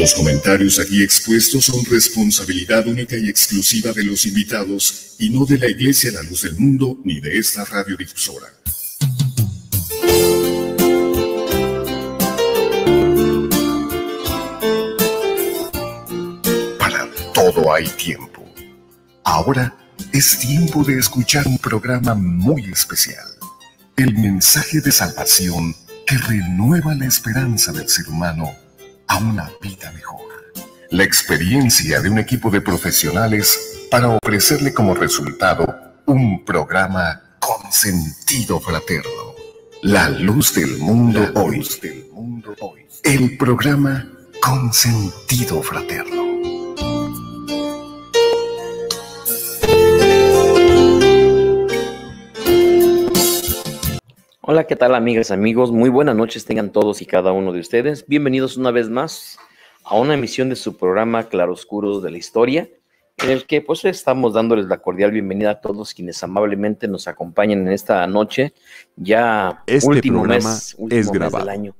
Los comentarios aquí expuestos son responsabilidad única y exclusiva de los invitados y no de la Iglesia La Luz del Mundo ni de esta radiodifusora. Para todo hay tiempo. Ahora es tiempo de escuchar un programa muy especial. El mensaje de salvación que renueva la esperanza del ser humano a una vida mejor. La experiencia de un equipo de profesionales para ofrecerle como resultado un programa con sentido fraterno. La luz del mundo, hoy. del mundo hoy. El programa con sentido fraterno. Hola, ¿qué tal amigas, amigos? Muy buenas noches tengan todos y cada uno de ustedes. Bienvenidos una vez más a una emisión de su programa Claroscuros de la Historia, en el que pues estamos dándoles la cordial bienvenida a todos quienes amablemente nos acompañan en esta noche, ya este último mes, es del año.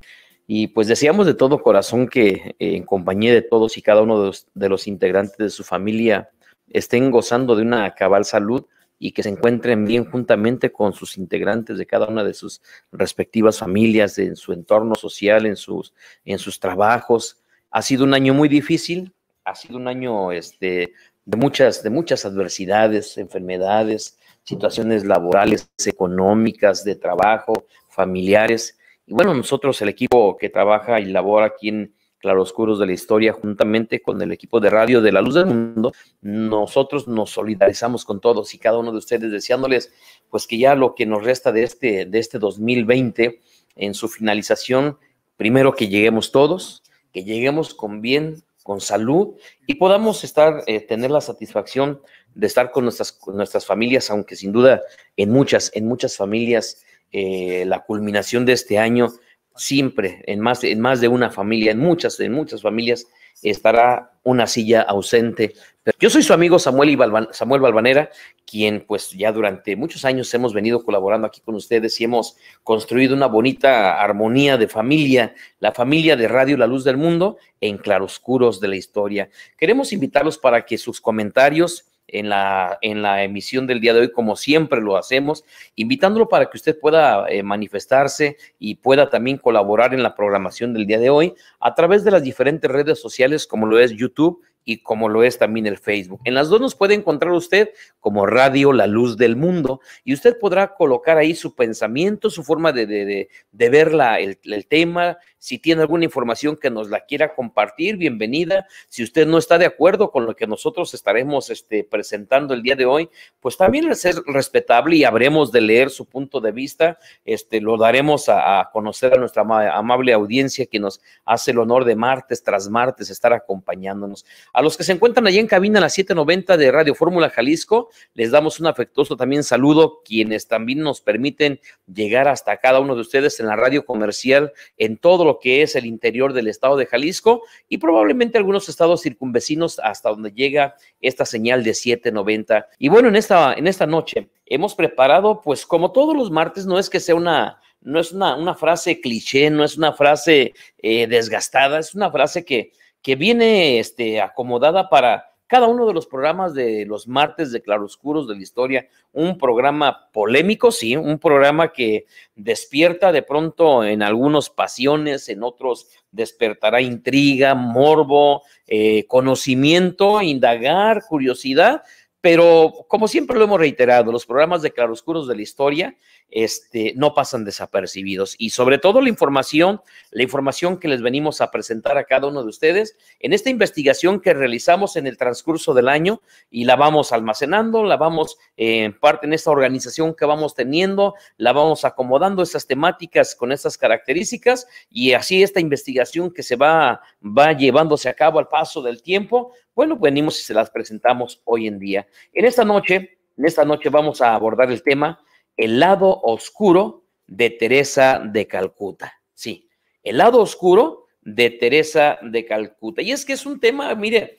Y pues deseamos de todo corazón que eh, en compañía de todos y cada uno de los integrantes de su familia estén gozando de una cabal salud, y que se encuentren bien juntamente con sus integrantes de cada una de sus respectivas familias, en su entorno social, en sus, en sus trabajos. Ha sido un año muy difícil, ha sido un año este, de, muchas, de muchas adversidades, enfermedades, situaciones laborales, económicas, de trabajo, familiares. Y bueno, nosotros, el equipo que trabaja y labora aquí en, claroscuros de la historia, juntamente con el equipo de radio de La Luz del Mundo, nosotros nos solidarizamos con todos y cada uno de ustedes, deseándoles pues que ya lo que nos resta de este, de este 2020, en su finalización, primero que lleguemos todos, que lleguemos con bien, con salud y podamos estar, eh, tener la satisfacción de estar con nuestras, nuestras familias, aunque sin duda en muchas, en muchas familias eh, la culminación de este año siempre en más, en más de una familia, en muchas, en muchas familias estará una silla ausente. yo soy su amigo Samuel, Samuel Balvanera, quien pues ya durante muchos años hemos venido colaborando aquí con ustedes y hemos construido una bonita armonía de familia, la familia de Radio La Luz del Mundo en claroscuros de la historia. Queremos invitarlos para que sus comentarios en la, en la emisión del día de hoy, como siempre lo hacemos, invitándolo para que usted pueda eh, manifestarse y pueda también colaborar en la programación del día de hoy a través de las diferentes redes sociales, como lo es YouTube y como lo es también el Facebook. En las dos nos puede encontrar usted como Radio La Luz del Mundo y usted podrá colocar ahí su pensamiento, su forma de, de, ver el, tema, si tiene alguna información que nos la quiera compartir, bienvenida. Si usted no está de acuerdo con lo que nosotros estaremos este, presentando el día de hoy, pues también es respetable y habremos de leer su punto de vista. Este, lo daremos a, conocer a nuestra amable audiencia que nos hace el honor de martes tras martes estar acompañándonos. A los que se encuentran allí en cabina a las 7.90 de Radio Fórmula Jalisco, les damos un afectuoso también saludo, quienes también nos permiten llegar hasta cada uno de ustedes en la radio comercial en todos los que es el interior del estado de Jalisco y probablemente algunos estados circunvecinos hasta donde llega esta señal de 790. Y bueno, en esta, en esta noche hemos preparado, pues como todos los martes, no es que sea una no es una, una, frase cliché, no es una frase eh, desgastada, es una frase que, que viene este, acomodada para cada uno de los programas de los martes de Claroscuros de la Historia, un programa polémico, sí, un programa que despierta de pronto en algunos pasiones, en otros despertará intriga, morbo, eh, conocimiento, indagar, curiosidad, pero como siempre lo hemos reiterado, los programas de Claroscuros de la Historia este, no pasan desapercibidos. Y sobre todo la información, la información que les venimos a presentar a cada uno de ustedes en esta investigación que realizamos en el transcurso del año y la vamos almacenando, la vamos eh, en parte en esta organización que vamos teniendo, la vamos acomodando esas temáticas con estas características y así esta investigación que se va, va llevándose a cabo al paso del tiempo, bueno, venimos y se las presentamos hoy en día. En esta noche, en esta noche vamos a abordar el tema el lado oscuro de Teresa de Calcuta. Sí, el lado oscuro de Teresa de Calcuta. Y es que es un tema, mire,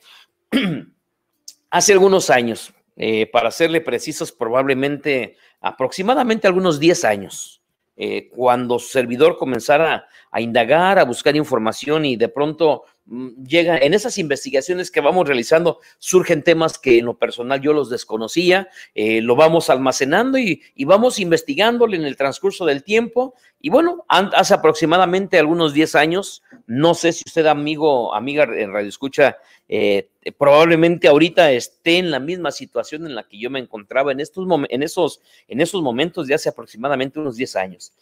hace algunos años, eh, para serle precisos, probablemente aproximadamente algunos 10 años, eh, cuando cuando servidor comenzara a, a indagar, a buscar información y de pronto Mm, llega, en esas investigaciones que vamos realizando, surgen temas que en lo personal yo los desconocía, eh, lo vamos almacenando y, vamos investigándole en el transcurso del tiempo. Y bueno, hace aproximadamente algunos 10 años, no sé si usted, amigo, amiga en Radio Escucha, eh, probablemente ahorita esté en la misma situación en la que yo me encontraba en, estos en, esos, en esos momentos de hace aproximadamente unos 10 años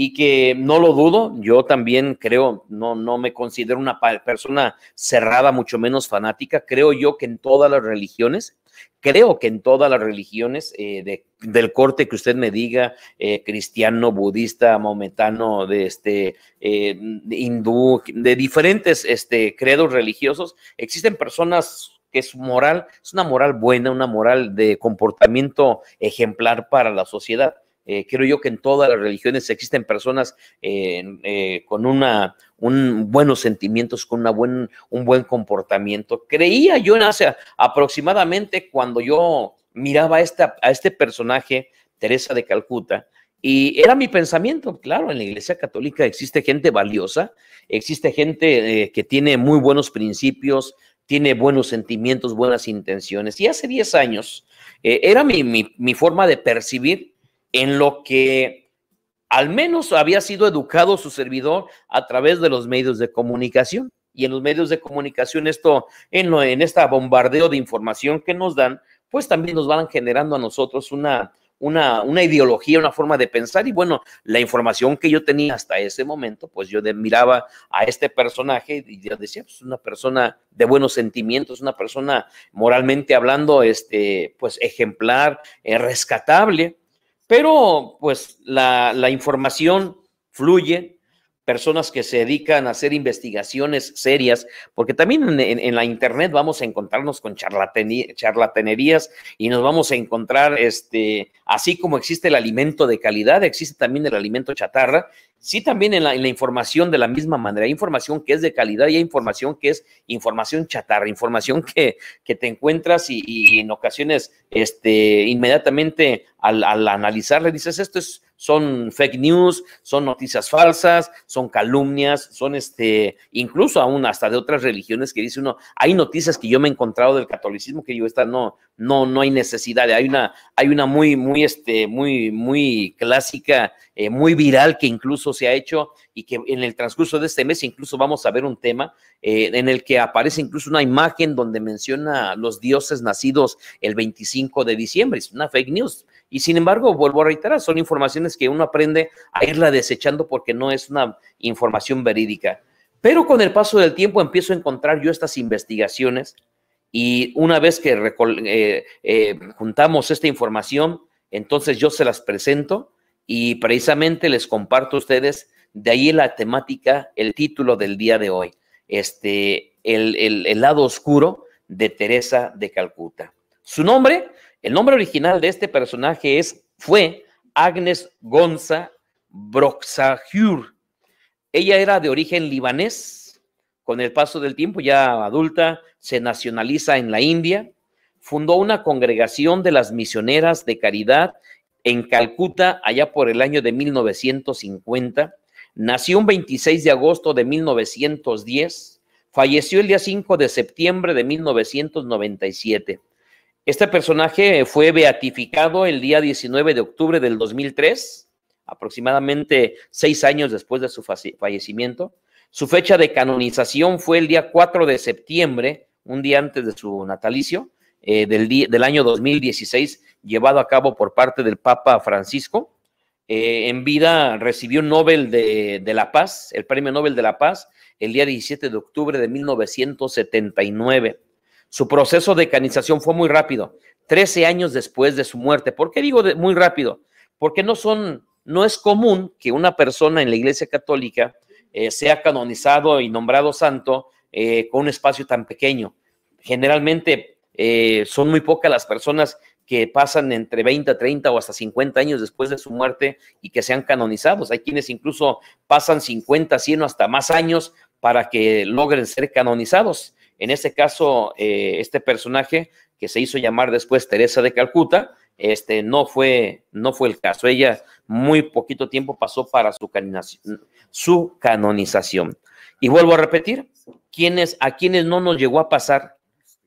y que no lo dudo, yo también creo, no, no me considero una persona cerrada, mucho menos fanática, creo yo que en todas las religiones, creo que en todas las religiones eh, del corte que usted me diga, eh, cristiano, budista, maometano, de este, eh, hindú, de diferentes este, credos religiosos, existen personas que su moral es una moral buena, una moral de comportamiento ejemplar para la sociedad eh, creo yo que en todas las religiones existen personas eh, eh, con una, buenos sentimientos, con una buen, un buen comportamiento. Creía yo en hace aproximadamente cuando yo miraba esta, a este personaje, Teresa de Calcuta, y era mi pensamiento, claro, en la Iglesia Católica existe gente valiosa, existe gente que tiene muy buenos principios, tiene buenos sentimientos, buenas intenciones. Y hace 10 años era mi, forma de percibir en lo que al menos había sido educado su servidor a través de los medios de comunicación. Y en los medios de comunicación, esto, en, lo, en este bombardeo de información que nos dan, pues también nos van generando a nosotros una, una, ideología, una forma de pensar. Y bueno, la información que yo tenía hasta ese momento, pues yo miraba a este personaje y yo decía, pues una persona de buenos sentimientos, una persona moralmente hablando, este, pues ejemplar, eh, rescatable. Pero pues la, información fluye, personas que se dedican a hacer investigaciones serias, porque también en, en la internet vamos a encontrarnos con charlatanerías y nos vamos a encontrar, este, así como existe el alimento de calidad, existe también el alimento chatarra sí también en la, información de la misma manera. Hay información que es de calidad y hay información que es información chatarra, información que, te encuentras y, en ocasiones este, inmediatamente al, al analizarle dices, esto es, son fake news, son noticias falsas, son calumnias, son este, incluso aún hasta de otras religiones que dice uno, hay noticias que yo me he encontrado del catolicismo que yo esta no, no, no hay necesidad, hay una, hay una muy, muy, este, muy, muy clásica, eh, muy viral que incluso se ha hecho y que en el transcurso de este mes incluso vamos a ver un tema eh, en el que aparece incluso una imagen donde menciona los dioses nacidos el 25 de diciembre. Es una fake news. Y sin embargo, vuelvo a reiterar, son informaciones que uno aprende a irla desechando porque no es una información verídica. Pero con el paso del tiempo empiezo a encontrar yo estas investigaciones y una vez que eh, eh, juntamos esta información, entonces yo se las presento y precisamente les comparto a ustedes de ahí la temática, el título del día de hoy, este, el, lado oscuro de Teresa de Calcuta. Su nombre, el nombre original de este personaje es, fue Agnes Gonza Broxahur. Ella era de origen libanés, con el paso del tiempo ya adulta, se nacionaliza en la India, fundó una congregación de las misioneras de caridad en Calcuta, allá por el año de 1950. Nació un 26 de agosto de 1910. Falleció el día 5 de septiembre de 1997. Este personaje fue beatificado el día 19 de octubre del 2003, aproximadamente seis años después de su fallecimiento. Su fecha de canonización fue el día 4 de septiembre, un día antes de su natalicio, eh, del año 2016 llevado a cabo por parte del Papa Francisco. Eh, en vida recibió Nobel de, la Paz, el Premio Nobel de la Paz, el día 17 de octubre de 1979. Su proceso de canonización fue muy rápido, 13 años después de su muerte. ¿Por qué digo muy rápido? Porque no son, no es común que una persona en la Iglesia Católica eh, sea canonizado y nombrado santo eh, con un espacio tan pequeño. Generalmente son muy pocas las personas que pasan entre 20, 30 o hasta 50 años después de su muerte y que sean canonizados. Hay quienes incluso pasan 50, 100 o hasta más años para que logren ser canonizados. En este caso, eh, este personaje que se hizo llamar después Teresa de Calcuta, este no fue, no fue el caso. Ella muy poquito tiempo pasó para su, canonización, su canonización. Y vuelvo a repetir, quienes, a quienes no nos llegó a pasar,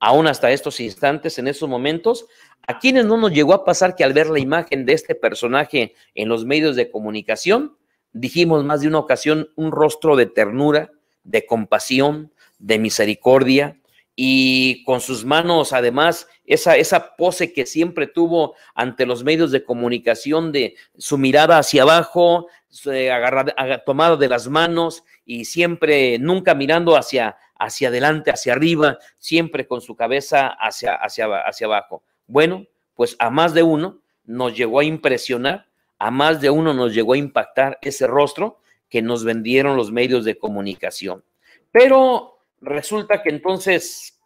aún hasta estos instantes, en esos momentos, ¿A quienes no nos llegó a pasar que al ver la imagen de este personaje en los medios de comunicación, dijimos más de una ocasión un rostro de ternura, de compasión, de misericordia, y con sus manos, además, esa, esa pose que siempre tuvo ante los medios de comunicación de su mirada hacia abajo, eh, tomada de las manos y siempre, nunca mirando hacia, hacia adelante, hacia arriba, siempre con su cabeza hacia, hacia, hacia abajo. Bueno, pues a más de uno nos llegó a impresionar, a más de uno nos llegó a impactar ese rostro que nos vendieron los medios de comunicación. Pero resulta que entonces,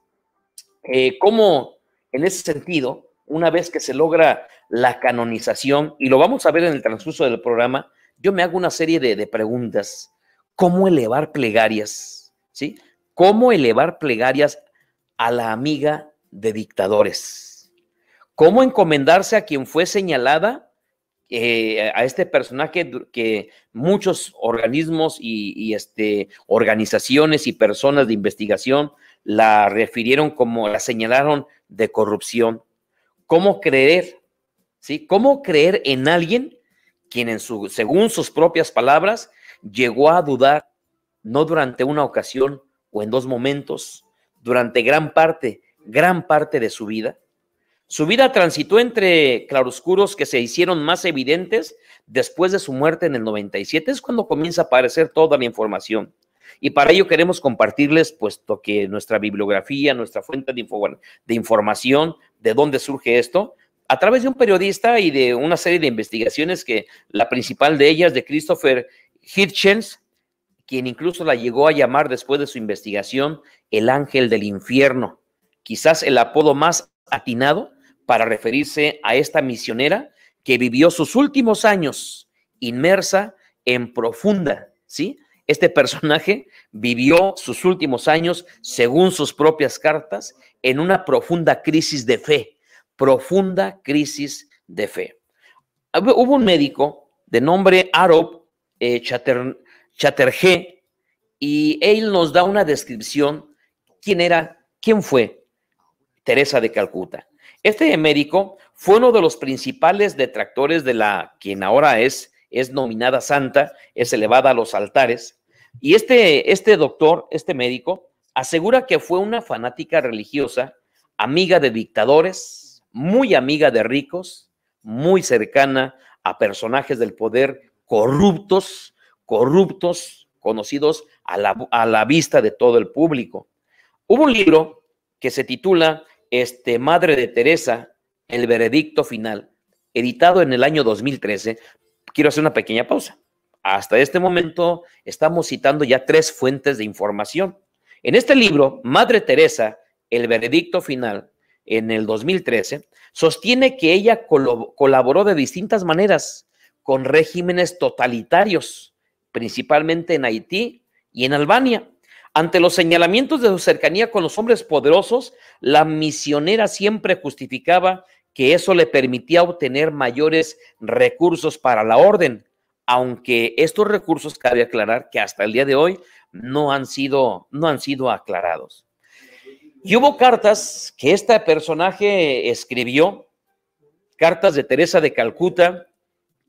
eh, ¿cómo en ese sentido, una vez que se logra la canonización, y lo vamos a ver en el transcurso del programa, yo me hago una serie de, de preguntas. ¿Cómo elevar plegarias? ¿Sí? ¿Cómo elevar plegarias a la amiga de dictadores? cómo encomendarse a quien fue señalada, eh, a este personaje que muchos organismos y, este, organizaciones y personas de investigación la refirieron como, la señalaron de corrupción. ¿Cómo creer? ¿Sí? ¿Cómo creer en alguien quien, en su, según sus propias palabras, llegó a dudar no durante una ocasión o en dos momentos, durante gran parte, gran parte de su vida? Su vida transitó entre claroscuros que se hicieron más evidentes después de su muerte en el 97. Es cuando comienza a aparecer toda la información. Y para ello queremos compartirles, puesto que nuestra bibliografía, nuestra fuente de, de información, de dónde surge esto, a través de un periodista y de una serie de investigaciones que la principal de ellas, de Christopher Hitchens, quien incluso la llegó a llamar después de su investigación el ángel del infierno, quizás el apodo más atinado para referirse a esta misionera que vivió sus últimos años inmersa en profunda, ¿sí? Este personaje vivió sus últimos años, según sus propias cartas, en una profunda crisis de fe, profunda crisis de fe. Hubo un médico de nombre Arop eh, y él nos da una descripción quién era, quién fue Teresa de Calcuta. Este médico fue uno de los principales detractores de la quien ahora es, es nominada santa, es elevada a los altares. Y este, este doctor, este médico, asegura que fue una fanática religiosa, amiga de dictadores, muy amiga de ricos, muy cercana a personajes del poder corruptos, corruptos, conocidos a la, a la vista de todo el público. Hubo un libro que se titula este, Madre de Teresa, El Veredicto Final, editado en el año 2013, quiero hacer una pequeña pausa. Hasta este momento estamos citando ya tres fuentes de información. En este libro, Madre Teresa, El Veredicto Final, en el 2013, sostiene que ella colaboró de distintas maneras con regímenes totalitarios, principalmente en Haití y en Albania, ante los señalamientos de su cercanía con los hombres poderosos, la misionera siempre justificaba que eso le permitía obtener mayores recursos para la orden, aunque estos recursos cabe aclarar que hasta el día de hoy no han sido, no han sido aclarados. Y hubo cartas que este personaje escribió, cartas de Teresa de Calcuta,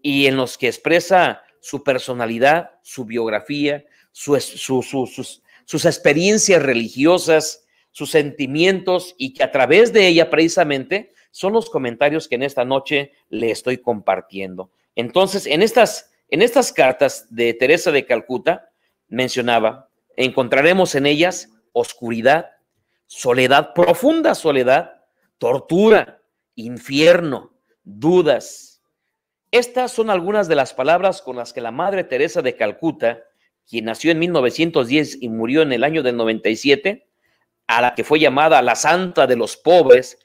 y en los que expresa su personalidad, su biografía, su, sus, sus experiencias religiosas, sus sentimientos y que a través de ella precisamente son los comentarios que en esta noche le estoy compartiendo. Entonces, en estas, en estas cartas de Teresa de Calcuta, mencionaba, encontraremos en ellas oscuridad, soledad, profunda soledad, tortura, infierno, dudas. Estas son algunas de las palabras con las que la Madre Teresa de Calcuta quien nació en 1910 y murió en el año del 97, a la que fue llamada la Santa de los Pobres,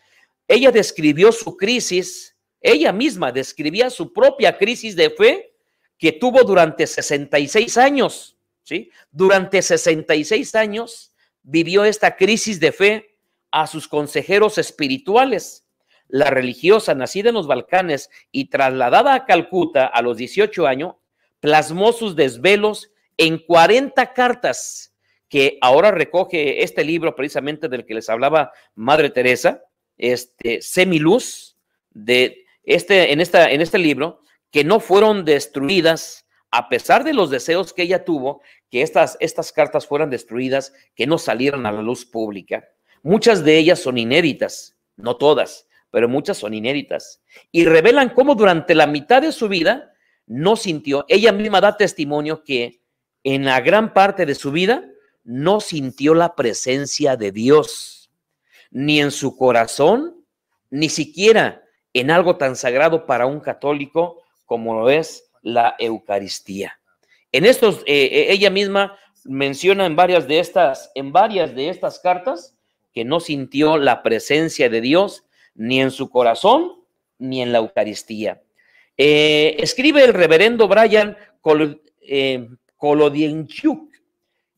ella describió su crisis, ella misma describía su propia crisis de fe que tuvo durante 66 años, ¿sí? Durante 66 años vivió esta crisis de fe a sus consejeros espirituales. La religiosa, nacida en los Balcanes y trasladada a Calcuta a los 18 años, plasmó sus desvelos en 40 cartas que ahora recoge este libro precisamente del que les hablaba Madre Teresa, este Semiluz, de este, en, esta, en este libro, que no fueron destruidas a pesar de los deseos que ella tuvo, que estas, estas cartas fueran destruidas, que no salieran a la luz pública. Muchas de ellas son inéditas, no todas, pero muchas son inéditas. Y revelan cómo durante la mitad de su vida no sintió, ella misma da testimonio que en la gran parte de su vida no sintió la presencia de Dios, ni en su corazón, ni siquiera en algo tan sagrado para un católico como lo es la Eucaristía. En estos, eh, eh, ella misma menciona en varias de estas, en varias de estas cartas, que no sintió la presencia de Dios ni en su corazón ni en la Eucaristía. Eh, escribe el reverendo Brian Col Kolodienchuk,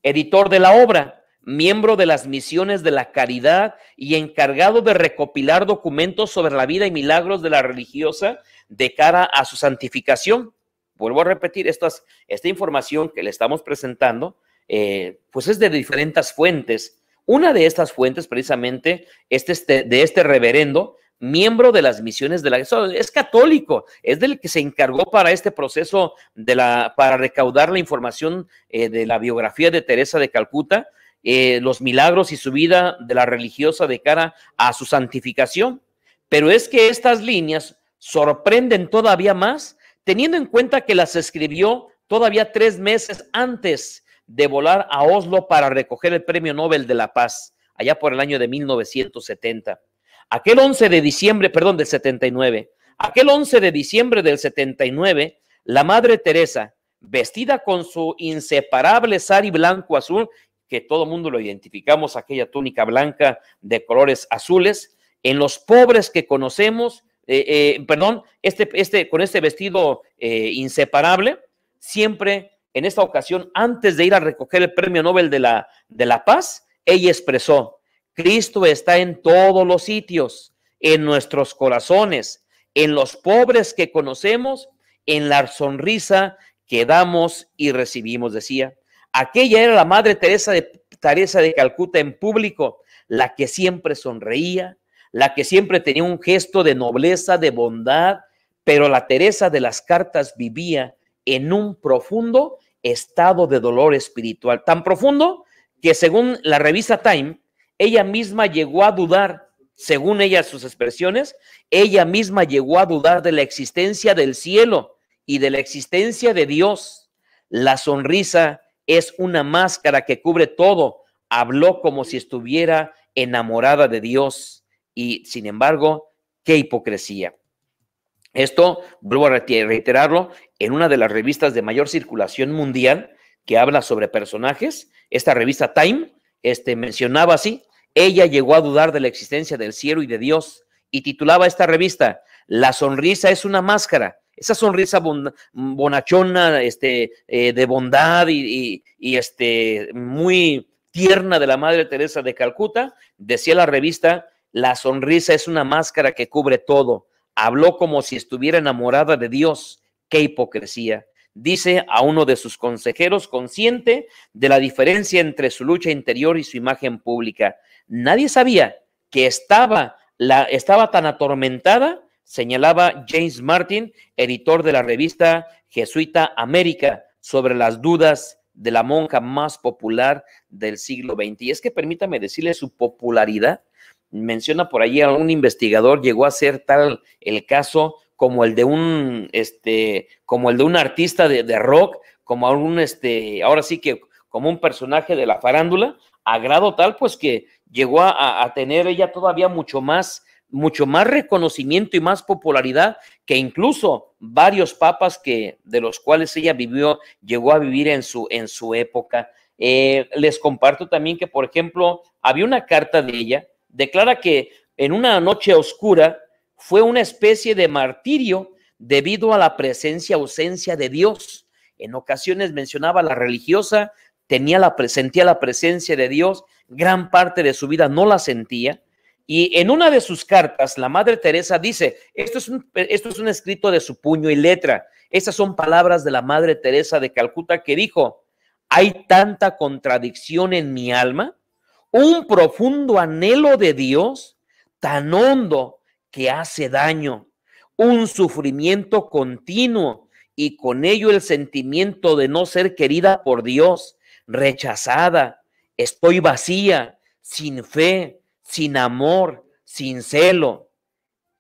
editor de la obra, miembro de las misiones de la caridad y encargado de recopilar documentos sobre la vida y milagros de la religiosa de cara a su santificación. Vuelvo a repetir, esta información que le estamos presentando, eh, pues es de diferentes fuentes. Una de estas fuentes, precisamente, este, de este reverendo, miembro de las misiones de la es católico, es del que se encargó para este proceso de la, para recaudar la información eh, de la biografía de Teresa de Calcuta, eh, los milagros y su vida de la religiosa de cara a su santificación. Pero es que estas líneas sorprenden todavía más, teniendo en cuenta que las escribió todavía tres meses antes de volar a Oslo para recoger el Premio Nobel de la Paz, allá por el año de 1970. Aquel 11 de diciembre, perdón, del 79, aquel 11 de diciembre del 79, la Madre Teresa, vestida con su inseparable sari blanco azul, que todo mundo lo identificamos, aquella túnica blanca de colores azules, en los pobres que conocemos, eh, eh, perdón, este, este, con este vestido eh, inseparable, siempre en esta ocasión, antes de ir a recoger el premio Nobel de la, de la Paz, ella expresó, Cristo está en todos los sitios, en nuestros corazones, en los pobres que conocemos, en la sonrisa que damos y recibimos, decía. Aquella era la Madre Teresa de, Teresa de Calcuta en público, la que siempre sonreía, la que siempre tenía un gesto de nobleza, de bondad, pero la Teresa de las cartas vivía en un profundo estado de dolor espiritual, tan profundo que según la revista Time, ella misma llegó a dudar, según ella sus expresiones, ella misma llegó a dudar de la existencia del cielo y de la existencia de Dios. La sonrisa es una máscara que cubre todo. Habló como si estuviera enamorada de Dios y, sin embargo, qué hipocresía. Esto, vuelvo a reiterarlo, en una de las revistas de mayor circulación mundial que habla sobre personajes, esta revista Time este, mencionaba así, ella llegó a dudar de la existencia del cielo y de Dios y titulaba esta revista, La sonrisa es una máscara. Esa sonrisa bonachona, este, eh, de bondad y, y este, muy tierna de la Madre Teresa de Calcuta, decía la revista, la sonrisa es una máscara que cubre todo. Habló como si estuviera enamorada de Dios. Qué hipocresía dice a uno de sus consejeros, consciente de la diferencia entre su lucha interior y su imagen pública. Nadie sabía que estaba, la, estaba tan atormentada, señalaba James Martin, editor de la revista Jesuita América, sobre las dudas de la monja más popular del siglo XX. Y es que permítame decirle su popularidad. Menciona por allí a un investigador, llegó a ser tal el caso como el de un, este, como el de un artista de, rock, como un, este, ahora sí que como un personaje de la farándula, a grado tal, pues que llegó a, tener ella todavía mucho más, mucho más reconocimiento y más popularidad que incluso varios papas que de los cuales ella vivió, llegó a vivir en su, en su época. Eh, les comparto también que, por ejemplo, había una carta de ella, declara que en una noche oscura fue una especie de martirio debido a la presencia ausencia de Dios. En ocasiones mencionaba la religiosa, tenía la, sentía la presencia de Dios, gran parte de su vida no la sentía. Y en una de sus cartas, la Madre Teresa dice, esto es un, esto es un escrito de su puño y letra. Estas son palabras de la Madre Teresa de Calcuta que dijo, hay tanta contradicción en mi alma, un profundo anhelo de Dios, tan hondo, que hace daño, un sufrimiento continuo y con ello el sentimiento de no ser querida por Dios, rechazada, estoy vacía, sin fe, sin amor, sin celo.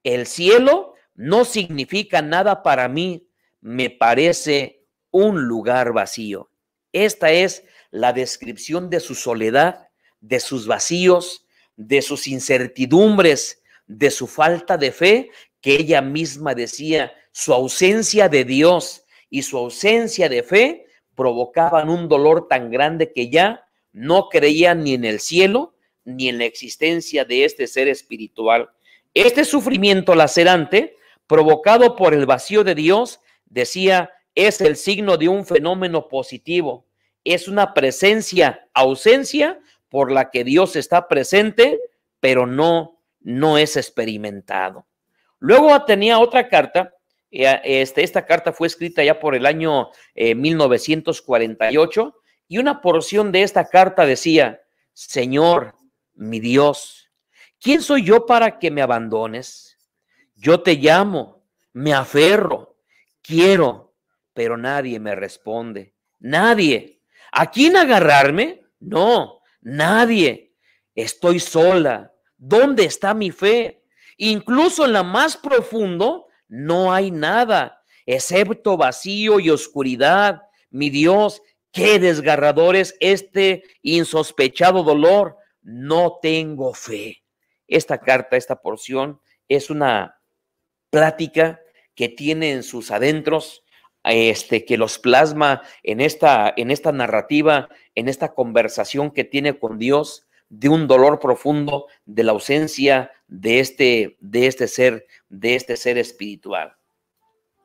El cielo no significa nada para mí, me parece un lugar vacío. Esta es la descripción de su soledad, de sus vacíos, de sus incertidumbres, de su falta de fe, que ella misma decía, su ausencia de Dios y su ausencia de fe provocaban un dolor tan grande que ya no creía ni en el cielo ni en la existencia de este ser espiritual. Este sufrimiento lacerante, provocado por el vacío de Dios, decía, es el signo de un fenómeno positivo, es una presencia, ausencia por la que Dios está presente, pero no no es experimentado. Luego tenía otra carta, eh, este, esta carta fue escrita ya por el año 1948 eh, y una porción de esta carta decía, Señor, mi Dios, ¿quién soy yo para que me abandones? Yo te llamo, me aferro, quiero, pero nadie me responde, nadie. ¿A quién agarrarme? No, nadie. Estoy sola, ¿Dónde está mi fe? Incluso en la más profundo no hay nada, excepto vacío y oscuridad. Mi Dios, qué desgarrador es este insospechado dolor. No tengo fe. Esta carta, esta porción, es una plática que tiene en sus adentros, este, que los plasma en esta, en esta narrativa, en esta conversación que tiene con Dios de un dolor profundo de la ausencia de este, de este ser, de este ser espiritual.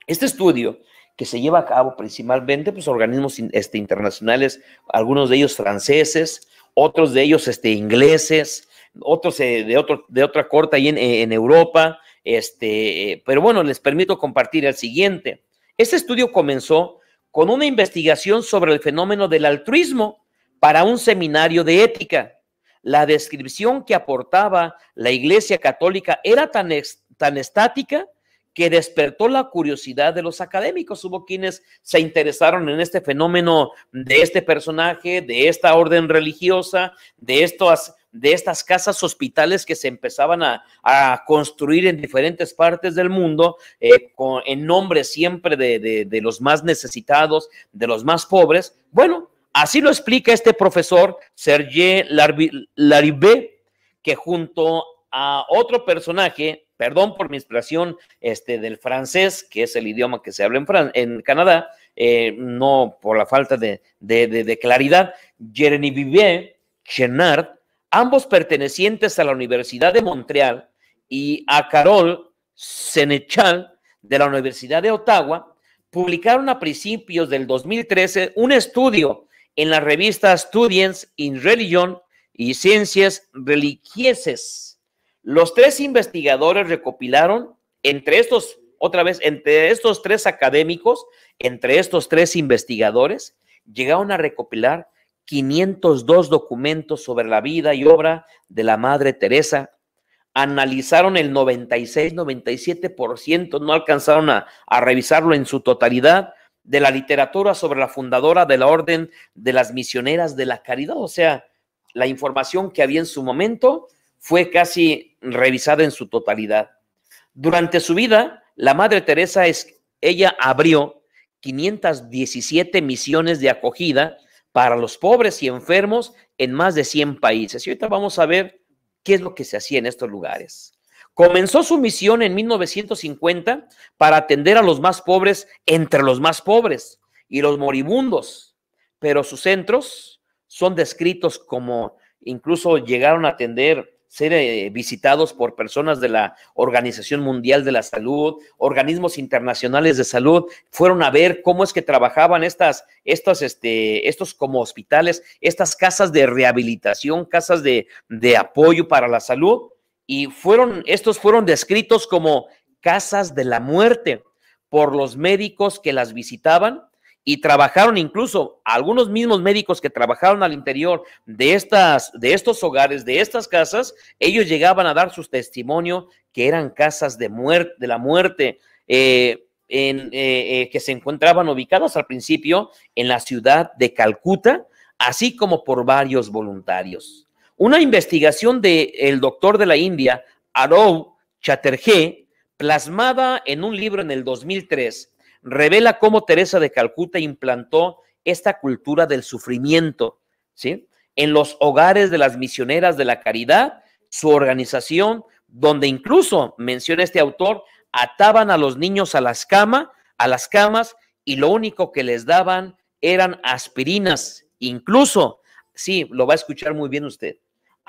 Este estudio que se lleva a cabo principalmente pues, organismos este, internacionales, algunos de ellos franceses, otros de ellos este, ingleses, otros eh, de, de otra corte ahí en, Europa. Este, pero bueno, les permito compartir el siguiente. Este estudio comenzó con una investigación sobre el fenómeno del altruismo para un seminario de ética la descripción que aportaba la Iglesia Católica era tan, tan estática que despertó la curiosidad de los académicos. Hubo quienes se interesaron en este fenómeno de este personaje, de esta orden religiosa, de estas, de estas casas hospitales que se empezaban a, construir en diferentes partes del mundo, eh, con, en nombre siempre de, de, de, los más necesitados, de los más pobres. Bueno, Así lo explica este profesor Serge Laribé, que junto a otro personaje, perdón por mi expresión este, del francés, que es el idioma que se habla en, en Canadá, eh, no por la falta de, claridad, Jeremy Vivier Chenard, ambos pertenecientes a la Universidad de Montreal, y a Carol Senechal de la Universidad de Ottawa, publicaron a principios del 2013 un estudio en la revista Students in Religion y Ciencias Religiosas, Los tres investigadores recopilaron entre estos, otra vez, entre estos tres académicos, entre estos tres investigadores, llegaron a recopilar 502 documentos sobre la vida y obra de la Madre Teresa. Analizaron el 96-97%, no alcanzaron a revisarlo en su totalidad, de la literatura sobre la fundadora de la Orden de las Misioneras de la Caridad. O sea, la información que había en su momento fue casi revisada en su totalidad. Durante su vida, la Madre Teresa, es, ella abrió 517 misiones de acogida para los pobres y enfermos en más de 100 países. Y ahorita vamos a ver qué es lo que se hacía en estos lugares. Comenzó su misión en 1950 para atender a los más pobres entre los más pobres y los moribundos, pero sus centros son descritos como incluso llegaron a atender, ser eh, visitados por personas de la Organización Mundial de la Salud, organismos internacionales de salud, fueron a ver cómo es que trabajaban estas, estas, este, estos como hospitales, estas casas de rehabilitación, casas de, de apoyo para la salud y fueron, estos fueron descritos como casas de la muerte por los médicos que las visitaban y trabajaron incluso algunos mismos médicos que trabajaron al interior de estas de estos hogares, de estas casas, ellos llegaban a dar sus testimonio que eran casas de muerte, de la muerte. Eh, en, eh, eh, que se encontraban ubicadas al principio en la ciudad de Calcuta, así como por varios voluntarios. Una investigación del doctor de la India, Arav Chatterjee, plasmada en un libro en el 2003, revela cómo Teresa de Calcuta implantó esta cultura del sufrimiento, ¿sí? En los hogares de las misioneras de la caridad, su organización, donde incluso, menciona este autor, ataban a los niños a las, camas, a las camas y lo único que les daban eran aspirinas, incluso, sí, lo va a escuchar muy bien usted,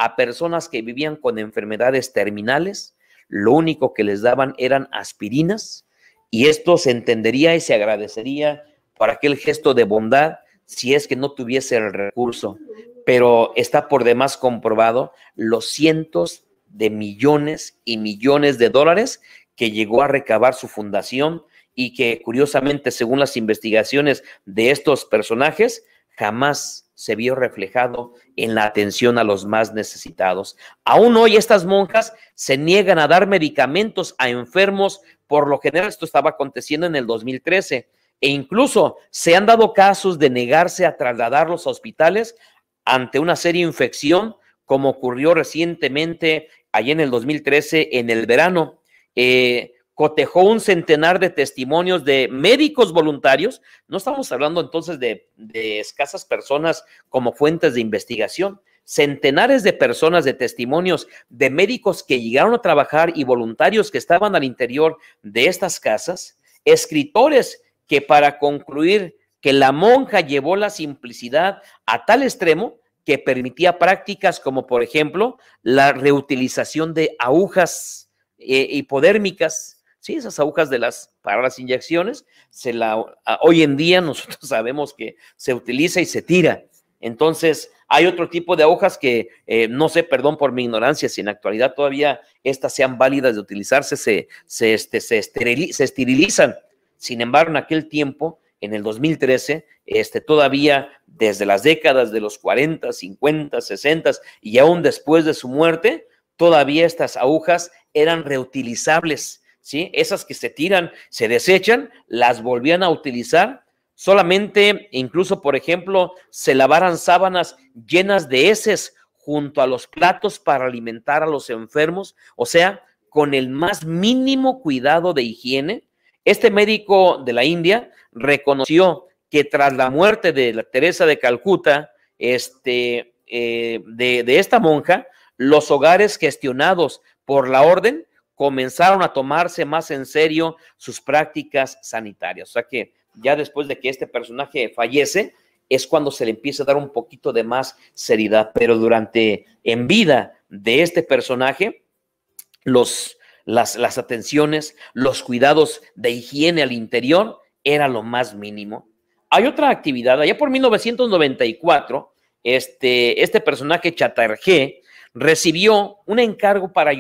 a personas que vivían con enfermedades terminales, lo único que les daban eran aspirinas, y esto se entendería y se agradecería por aquel gesto de bondad si es que no tuviese el recurso. Pero está por demás comprobado los cientos de millones y millones de dólares que llegó a recabar su fundación y que curiosamente, según las investigaciones de estos personajes, jamás se vio reflejado en la atención a los más necesitados. Aún hoy estas monjas se niegan a dar medicamentos a enfermos, por lo general esto estaba aconteciendo en el 2013, e incluso se han dado casos de negarse a trasladarlos a hospitales ante una seria infección, como ocurrió recientemente allí en el 2013, en el verano. Eh, cotejó un centenar de testimonios de médicos voluntarios. No estamos hablando entonces de, escasas personas como fuentes de investigación. Centenares de personas de testimonios de médicos que llegaron a trabajar y voluntarios que estaban al interior de estas casas. Escritores que para concluir que la monja llevó la simplicidad a tal extremo que permitía prácticas como por ejemplo la reutilización de agujas eh, hipodérmicas, Sí, esas agujas de las, para las inyecciones, se la, ah, hoy en día nosotros sabemos que se utiliza y se tira. Entonces, hay otro tipo de agujas que, eh, no sé, perdón por mi ignorancia, si en actualidad todavía estas sean válidas de utilizarse, se, este, se, esterilizan. Sin embargo, en aquel tiempo, en el 2013, este, todavía desde las décadas de los 40, 50, 60 y aún después de su muerte, todavía estas agujas eran reutilizables ¿sí? Esas que se tiran, se desechan, las volvían a utilizar. Solamente, incluso, por ejemplo, se lavaran sábanas llenas de heces junto a los platos para alimentar a los enfermos, o sea, con el más mínimo cuidado de higiene. Este médico de la India reconoció que tras la muerte de la Teresa de Calcuta, este, eh, de esta monja, los hogares gestionados por la orden comenzaron a tomarse más en serio sus prácticas sanitarias. O sea que ya después de que este personaje fallece, es cuando se le empieza a dar un poquito de más seriedad, pero durante en vida de este personaje, los, las, atenciones, los cuidados de higiene al interior era lo más mínimo. Hay otra actividad, allá por 1994, este, este personaje Chatarjé recibió un encargo para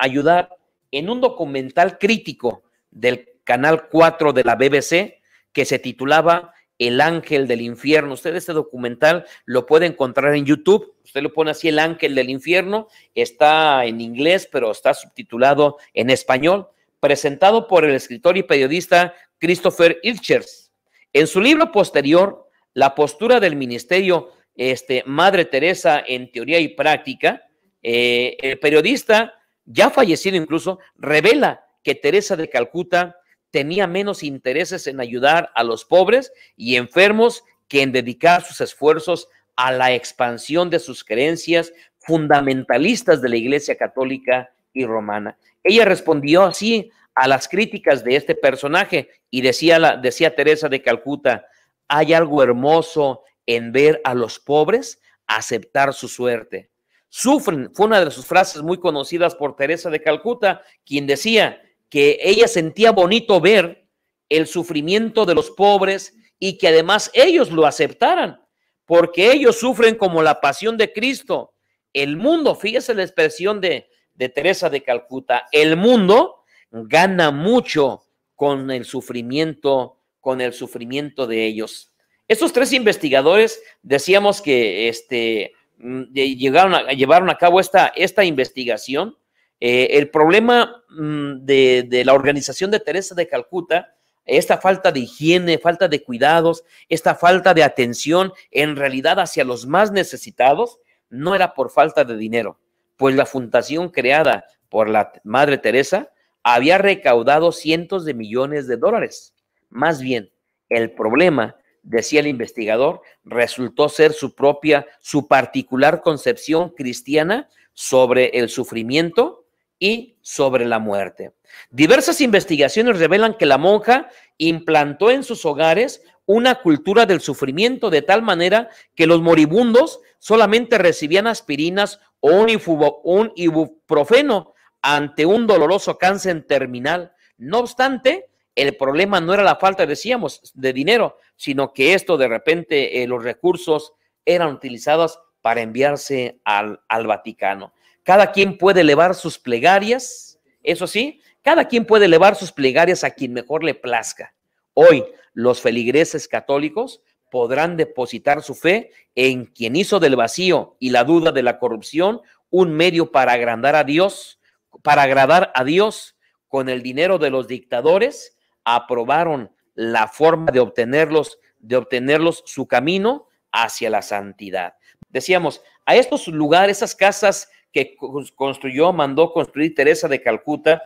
ayudar en un documental crítico del Canal 4 de la BBC que se titulaba El Ángel del Infierno. Usted este documental lo puede encontrar en YouTube. Usted lo pone así, El Ángel del Infierno. Está en inglés, pero está subtitulado en español. Presentado por el escritor y periodista Christopher Ilchers. En su libro posterior, La postura del ministerio este, Madre Teresa en teoría y práctica, eh, el periodista ya fallecido incluso, revela que Teresa de Calcuta tenía menos intereses en ayudar a los pobres y enfermos que en dedicar sus esfuerzos a la expansión de sus creencias fundamentalistas de la Iglesia Católica y Romana. Ella respondió así a las críticas de este personaje y decía, decía Teresa de Calcuta, hay algo hermoso en ver a los pobres aceptar su suerte sufren. Fue una de sus frases muy conocidas por Teresa de Calcuta, quien decía que ella sentía bonito ver el sufrimiento de los pobres y que además ellos lo aceptaran, porque ellos sufren como la pasión de Cristo. El mundo, fíjese la expresión de, de Teresa de Calcuta, el mundo gana mucho con el sufrimiento, con el sufrimiento de ellos. Estos tres investigadores decíamos que este, Mm, llegaron a, llevaron a cabo esta, esta investigación. Eh, el problema mm, de, de, la organización de Teresa de Calcuta, esta falta de higiene, falta de cuidados, esta falta de atención en realidad hacia los más necesitados, no era por falta de dinero, pues la fundación creada por la Madre Teresa había recaudado cientos de millones de dólares. Más bien, el problema decía el investigador, resultó ser su propia, su particular concepción cristiana sobre el sufrimiento y sobre la muerte. Diversas investigaciones revelan que la monja implantó en sus hogares una cultura del sufrimiento de tal manera que los moribundos solamente recibían aspirinas o un ibuprofeno ante un doloroso cáncer terminal. No obstante, el problema no era la falta, decíamos, de dinero, sino que esto de repente eh, los recursos eran utilizados para enviarse al, al Vaticano. Cada quien puede elevar sus plegarias, eso sí, cada quien puede elevar sus plegarias a quien mejor le plazca. Hoy los feligreses católicos podrán depositar su fe en quien hizo del vacío y la duda de la corrupción un medio para agrandar a Dios, para agradar a Dios con el dinero de los dictadores aprobaron la forma de obtenerlos, de obtenerlos su camino hacia la santidad. Decíamos, a estos lugares, esas casas que construyó, mandó construir Teresa de Calcuta,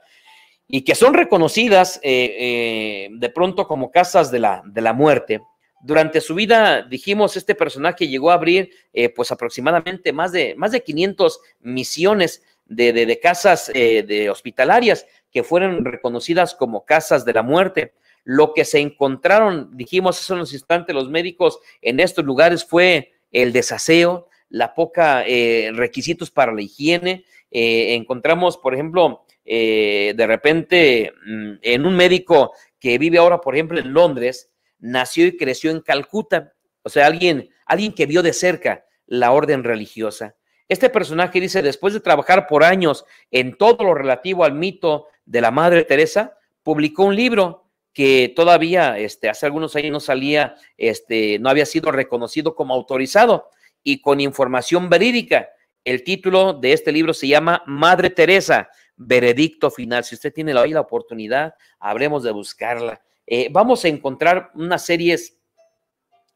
y que son reconocidas eh, eh, de pronto como casas de la, de la muerte. Durante su vida, dijimos, este personaje llegó a abrir eh, pues aproximadamente más de, más de 500 misiones de, de, de casas de hospitalarias que fueron reconocidas como casas de la muerte. Lo que se encontraron, dijimos hace unos instantes los médicos, en estos lugares fue el desaseo, la poca eh, requisitos para la higiene. Eh, encontramos, por ejemplo, eh, de repente mm, en un médico que vive ahora, por ejemplo, en Londres, nació y creció en Calcuta, o sea, alguien, alguien que vio de cerca la orden religiosa. Este personaje dice, después de trabajar por años en todo lo relativo al mito de la Madre Teresa, publicó un libro que todavía este, hace algunos años no salía, este, no había sido reconocido como autorizado y con información verídica. El título de este libro se llama Madre Teresa, Veredicto Final. Si usted tiene hoy la oportunidad, habremos de buscarla. Eh, vamos a encontrar unas series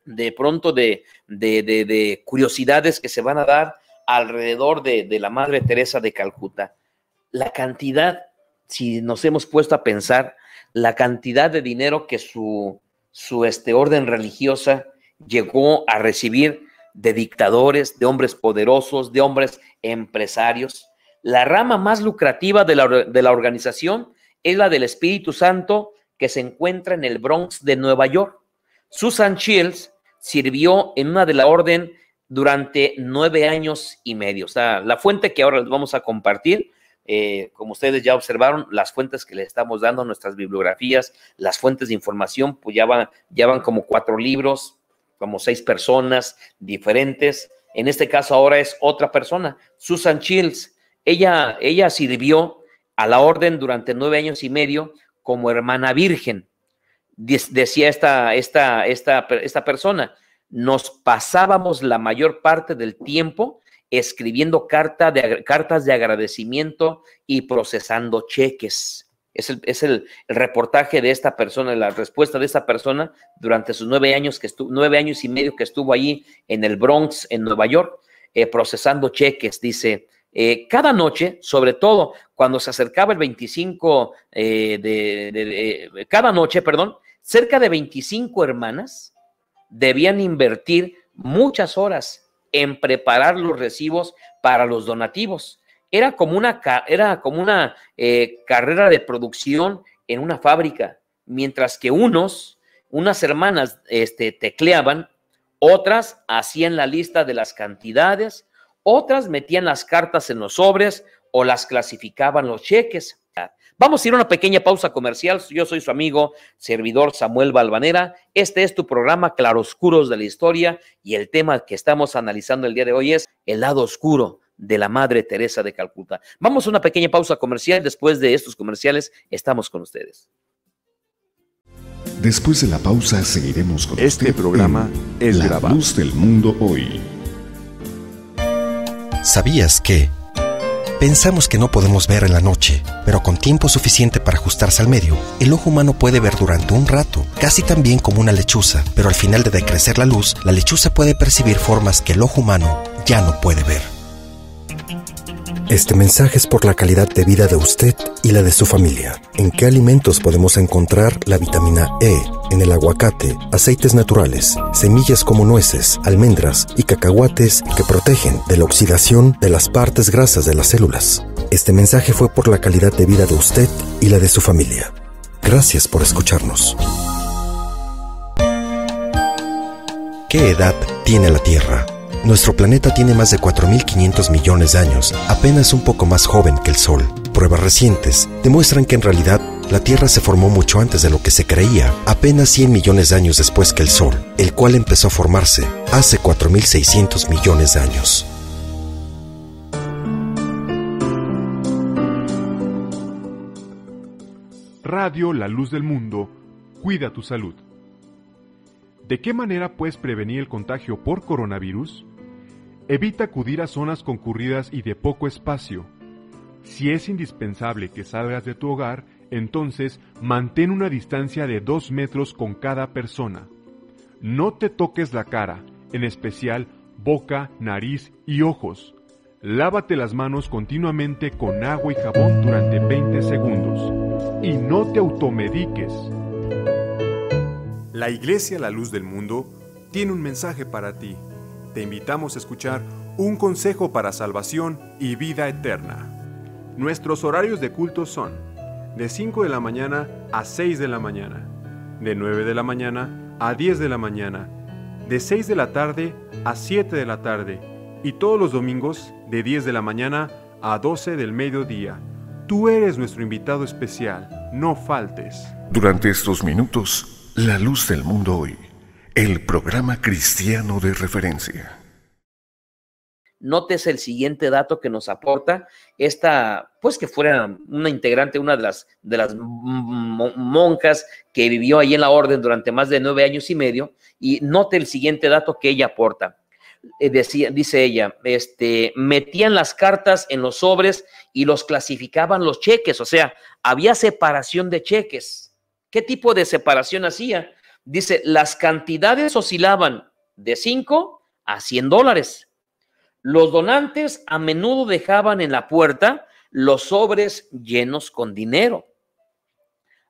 de pronto de, de, de, de curiosidades que se van a dar alrededor de la Madre Teresa de Calcuta. La cantidad si nos hemos puesto a pensar la cantidad de dinero que su, este, orden religiosa llegó a recibir de dictadores, de hombres poderosos, de hombres empresarios. La rama más lucrativa de la, de la organización es la del Espíritu Santo que se encuentra en el Bronx de Nueva York. Susan Shields sirvió en una de la orden durante nueve años y medio. O sea, la fuente que ahora les vamos a compartir eh, como ustedes ya observaron, las fuentes que le estamos dando, nuestras bibliografías, las fuentes de información, pues ya van, ya van como cuatro libros, como seis personas diferentes. En este caso ahora es otra persona, Susan Shields. Ella, ella sirvió a la orden durante nueve años y medio como hermana virgen. Decía esta, esta, esta, esta persona, nos pasábamos la mayor parte del tiempo escribiendo carta de, cartas de agradecimiento y procesando cheques. Es, el, es el, reportaje de esta persona, la respuesta de esta persona durante sus nueve años, que estuvo, nueve años y medio que estuvo allí en el Bronx, en Nueva York, eh, procesando cheques. Dice, eh, cada noche, sobre todo cuando se acercaba el 25 eh, de, cada noche, perdón, cerca de 25 hermanas debían invertir muchas horas en preparar los recibos para los donativos. Era como una, era como una eh, carrera de producción en una fábrica, mientras que unos, unas hermanas este, tecleaban, otras hacían la lista de las cantidades, otras metían las cartas en los sobres o las clasificaban los cheques. Vamos a ir a una pequeña pausa comercial. Yo soy su amigo, servidor Samuel Balvanera. Este es tu programa Claroscuros de la Historia y el tema que estamos analizando el día de hoy es el lado oscuro de la Madre Teresa de Calcuta. Vamos a una pequeña pausa comercial. Después de estos comerciales, estamos con ustedes. Después de la pausa, seguiremos con este programa. Es La Luz del Mundo Hoy. ¿Sabías que? Pensamos que no podemos ver en la noche, pero con tiempo suficiente para ajustarse al medio, el ojo humano puede ver durante un rato, casi tan bien como una lechuza, pero al final de decrecer la luz, la lechuza puede percibir formas que el ojo humano ya no puede ver. Este mensaje es por la calidad de vida de usted y la de su familia. ¿En qué alimentos podemos encontrar la vitamina E? En el aguacate, aceites naturales, semillas como nueces, almendras y cacahuates que protegen de la oxidación de las partes grasas de las células. Este mensaje fue por la calidad de vida de usted y la de su familia. Gracias por escucharnos. ¿Qué edad tiene la Tierra? Nuestro planeta tiene más de 4.500 millones de años, apenas un poco más joven que el Sol. Pruebas recientes demuestran que en realidad la Tierra se formó mucho antes de lo que se creía, apenas 100 millones de años después que el Sol, el cual empezó a formarse hace 4.600 millones de años. Radio La Luz del Mundo, cuida tu salud. ¿De qué manera puedes prevenir el contagio por coronavirus? Evita acudir a zonas concurridas y de poco espacio. Si es indispensable que salgas de tu hogar, entonces mantén una distancia de 2 metros con cada persona. No te toques la cara, en especial boca, nariz y ojos. Lávate las manos continuamente con agua y jabón durante 20 segundos. Y no te automediques. La Iglesia La Luz del Mundo tiene un mensaje para ti te invitamos a escuchar un consejo para salvación y vida eterna. Nuestros horarios de culto son de 5 de la mañana a 6 de la mañana, de 9 de la mañana a 10 de la mañana, de 6 de la tarde a 7 de la tarde y todos los domingos de 10 de la mañana a 12 del mediodía. Tú eres nuestro invitado especial, no faltes. Durante estos minutos, la luz del mundo hoy el programa cristiano de referencia. Notes el siguiente dato que nos aporta esta, pues que fuera una integrante, una de las, de las monjas que vivió ahí en la orden durante más de nueve años y medio, y note el siguiente dato que ella aporta. Eh, decía, dice ella, este, metían las cartas en los sobres y los clasificaban los cheques, o sea, había separación de cheques. ¿Qué tipo de separación hacía? Dice, las cantidades oscilaban de 5 a 100 dólares. Los donantes a menudo dejaban en la puerta los sobres llenos con dinero.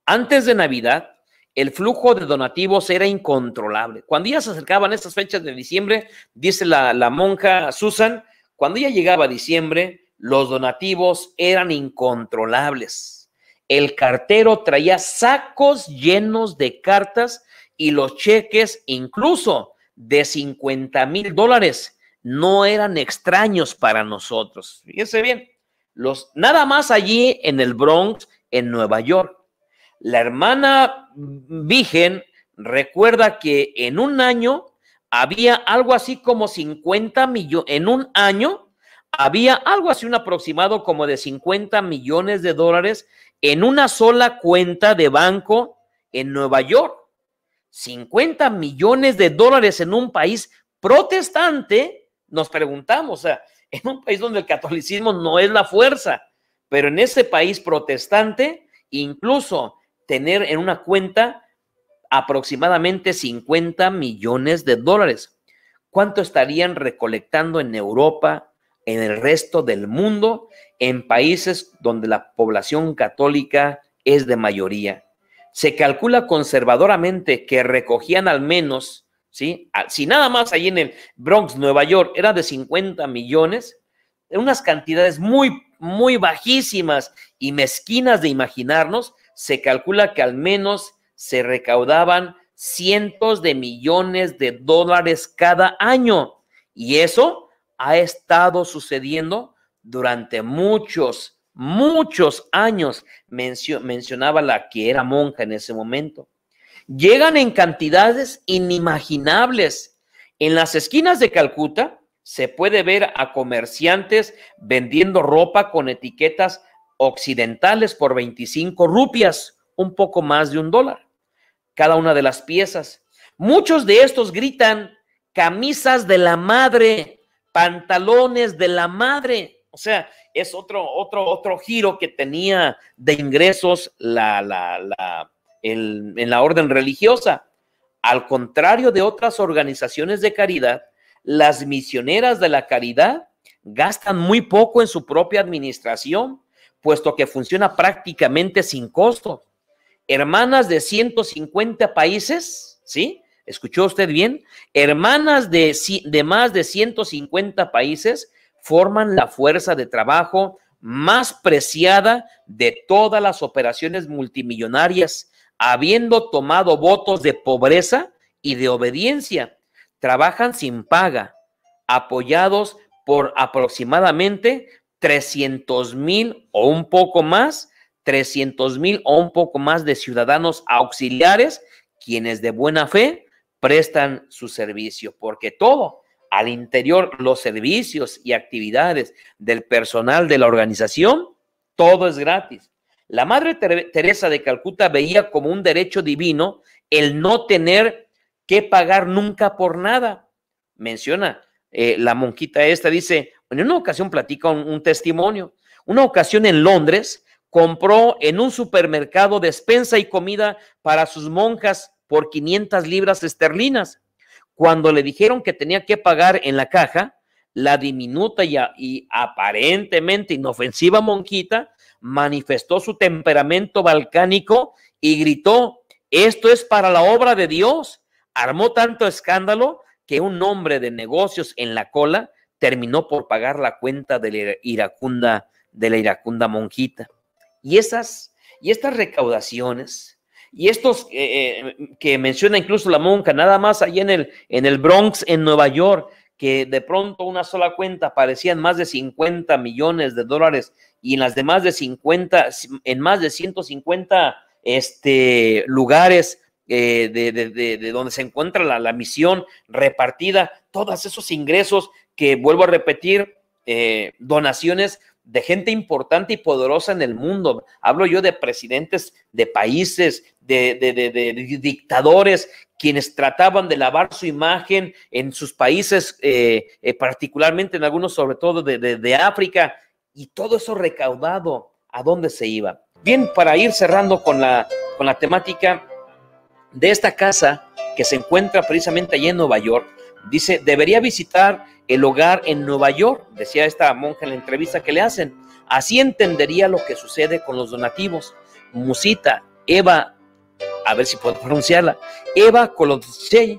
Antes de Navidad, el flujo de donativos era incontrolable. Cuando ya se acercaban estas fechas de diciembre, dice la, monja Susan, cuando ya llegaba diciembre, los donativos eran incontrolables. El cartero traía sacos llenos de cartas y los cheques incluso de 50 mil dólares no eran extraños para nosotros. Fíjense bien, los, nada más allí en el Bronx, en Nueva York. La hermana virgen recuerda que en un año había algo así como 50 millones, en un año había algo así un aproximado como de 50 millones de dólares en una sola cuenta de banco en Nueva York. 50 millones de dólares en un país protestante, nos preguntamos, o sea, en un país donde el catolicismo no es la fuerza, pero en ese país protestante, incluso tener en una cuenta aproximadamente 50 millones de dólares. ¿Cuánto estarían recolectando en Europa, en el resto del mundo, en países donde la población católica es de mayoría? se calcula conservadoramente que recogían al menos, ¿sí? Ah, si nada más ahí en el Bronx, Nueva York, era de 50 millones, unas cantidades muy, muy bajísimas y mezquinas de imaginarnos, se calcula que al menos se recaudaban cientos de millones de dólares cada año. Y eso ha estado sucediendo durante muchos muchos años, mencionaba la que era monja en ese momento. Llegan en cantidades inimaginables. En las esquinas de Calcuta se puede ver a comerciantes vendiendo ropa con etiquetas occidentales por 25 rupias, un poco más de un dólar, cada una de las piezas. Muchos de estos gritan camisas de la madre, pantalones de la madre o sea, es otro, otro, otro giro que tenía de ingresos en la orden religiosa. Al contrario de otras organizaciones de caridad, las misioneras de la caridad gastan muy poco en su propia administración, puesto que funciona prácticamente sin costo. Hermanas de 150 países, ¿sí? ¿Escuchó usted bien? Hermanas de, de más de 150 países forman la fuerza de trabajo más preciada de todas las operaciones multimillonarias, habiendo tomado votos de pobreza y de obediencia. Trabajan sin paga, apoyados por aproximadamente 300 mil o un poco más, 300 mil o un poco más de ciudadanos auxiliares, quienes de buena fe prestan su servicio, porque todo, al interior los servicios y actividades del personal de la organización, todo es gratis. La Madre Teresa de Calcuta veía como un derecho divino el no tener que pagar nunca por nada. Menciona eh, la monjita esta, dice, en una ocasión platica un, un testimonio, una ocasión en Londres compró en un supermercado despensa y comida para sus monjas por 500 libras esterlinas. Cuando le dijeron que tenía que pagar en la caja, la diminuta y, aparentemente inofensiva monquita manifestó su temperamento balcánico y gritó, esto es para la obra de Dios. Armó tanto escándalo que un hombre de negocios en la cola terminó por pagar la cuenta de la iracunda, de la iracunda monjita. Y esas, y estas recaudaciones y estos eh, eh, que menciona incluso la monca, nada más allí en el, en el Bronx, en Nueva York, que de pronto una sola cuenta parecían más de 50 millones de dólares y en las demás de 50, en más de 150 este, lugares eh, de, donde se encuentra la, misión repartida, todos esos ingresos que vuelvo a repetir, donaciones de gente importante y poderosa en el mundo. Hablo yo de presidentes de países, de, dictadores, quienes trataban de lavar su imagen en sus países, eh, eh, particularmente en algunos, sobre todo de África, y todo eso recaudado, ¿a dónde se iba? Bien, para ir cerrando con la, con la temática de esta casa que se encuentra precisamente allí en Nueva York, dice, debería visitar el hogar en Nueva York, decía esta monja en la entrevista que le hacen. Así entendería lo que sucede con los donativos. Musita, Eva, a ver si puedo pronunciarla, Eva Kolodziej,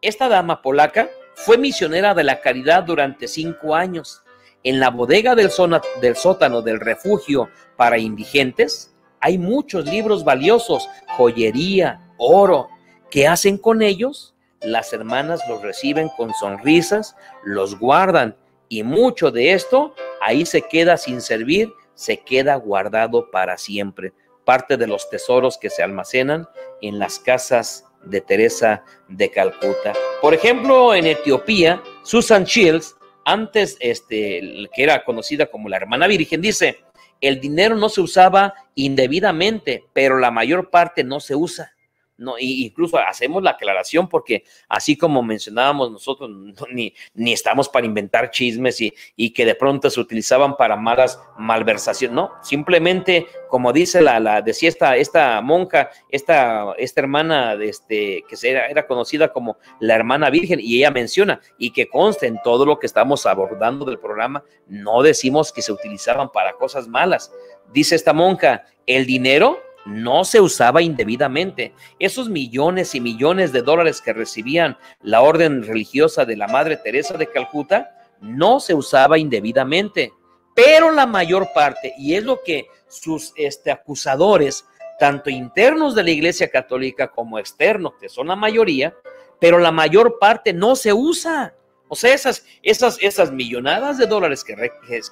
esta dama polaca fue misionera de la caridad durante cinco años. En la bodega del, zona, del sótano del refugio para indigentes hay muchos libros valiosos, joyería, oro, ¿qué hacen con ellos las hermanas los reciben con sonrisas, los guardan y mucho de esto ahí se queda sin servir, se queda guardado para siempre. Parte de los tesoros que se almacenan en las casas de Teresa de Calcuta. Por ejemplo, en Etiopía, Susan Shields, antes este, que era conocida como la hermana virgen, dice, el dinero no se usaba indebidamente, pero la mayor parte no se usa. No, incluso hacemos la aclaración porque así como mencionábamos nosotros, ni, ni, estamos para inventar chismes y, y, que de pronto se utilizaban para malas malversaciones, no, simplemente como dice la, la decía esta, esta monja, esta, esta hermana de este, que era, era conocida como la hermana virgen y ella menciona y que conste en todo lo que estamos abordando del programa, no decimos que se utilizaban para cosas malas. Dice esta monja, el dinero no se usaba indebidamente. Esos millones y millones de dólares que recibían la orden religiosa de la Madre Teresa de Calcuta no se usaba indebidamente. Pero la mayor parte, y es lo que sus este, acusadores, tanto internos de la Iglesia Católica como externos, que son la mayoría, pero la mayor parte no se usa. O sea, esas, esas, esas millonadas de dólares que,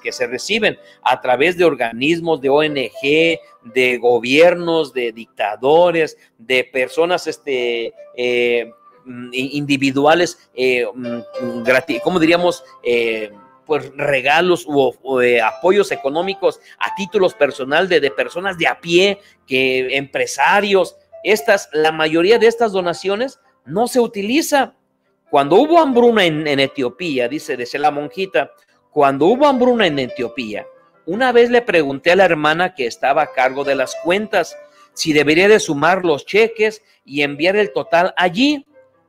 que se reciben a través de organismos, de ONG, de gobiernos, de dictadores, de personas este, eh, mm, individuales, eh, mm, como diríamos? Eh, pues regalos o apoyos económicos a títulos personal de, personas de a pie, que empresarios, estas, la mayoría de estas donaciones no se utiliza cuando hubo hambruna en, Etiopía, dice, dice la monjita, cuando hubo hambruna en Etiopía, una vez le pregunté a la hermana que estaba a cargo de las cuentas si debería de sumar los cheques y enviar el total allí.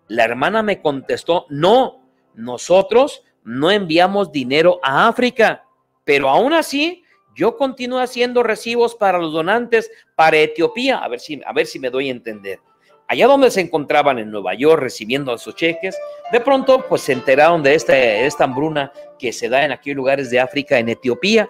La hermana me contestó, no, nosotros no enviamos dinero a África, pero aún así yo continúo haciendo recibos para los donantes para Etiopía, a ver si, a ver si me doy a entender allá donde se encontraban en Nueva York recibiendo sus cheques, de pronto pues se enteraron de esta, esta hambruna que se da en aquellos lugares de África, en Etiopía,